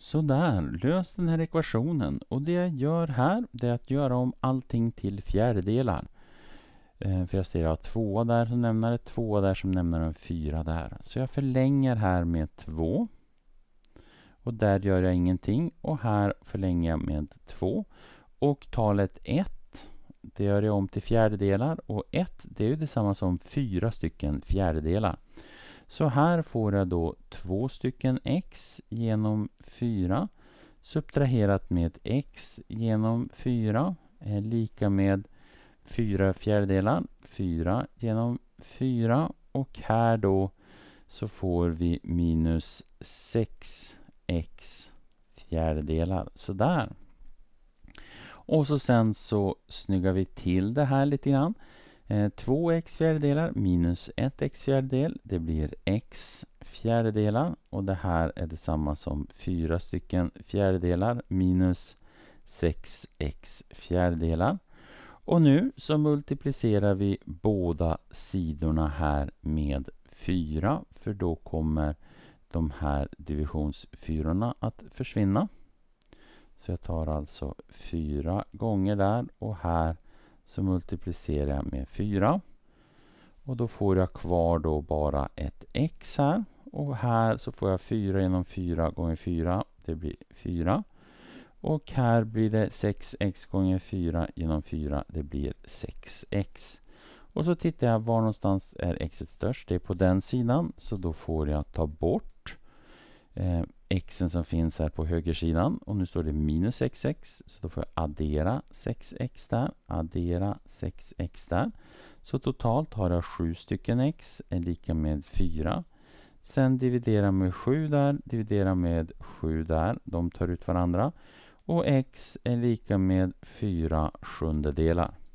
Sådär, lös den här ekvationen. Och det jag gör här, det är att göra om allting till fjärdedelar. Eh, för jag ser att jag har två där som nämnare, två där som nämnare och fyra där. Så jag förlänger här med två. Och där gör jag ingenting. Och här förlänger jag med två. Och talet 1, det gör jag om till fjärdedelar. Och 1, det är ju detsamma som fyra stycken fjärdedelar. Så här får jag då två stycken x genom 4 subtraherat med x genom 4 är eh, lika med 4 fjärdedelar 4 genom 4 och här då så får vi minus 6x fjärdedelar. Sådär. Och så sen så snyggar vi till det här lite grann. 2 eh, x fjärdedelar minus 1 x fjärdedel, det blir x fjärdedelar och det här är detsamma som 4 stycken fjärdedelar minus 6x fjärdedelar. Och nu så multiplicerar vi båda sidorna här med 4 för då kommer de här divisionsfyrorna att försvinna. Så jag tar alltså 4 gånger där och här så multiplicerar jag med 4. Och då får jag kvar då bara ett x här. Och här så får jag 4 genom 4 gånger 4. Det blir 4. Och här blir det 6x gånger 4 genom 4. Det blir 6x. Och så tittar jag var någonstans är x störst. Det är på den sidan. Så då får jag ta bort eh, xen som finns här på högersidan och nu står det minus x så då får jag addera 6x där, addera 6x där. Så totalt har jag 7 stycken x är lika med 4. Sen dividera med 7 där, dividera med 7 där, de tar ut varandra. Och x är lika med 4 sjundedelar.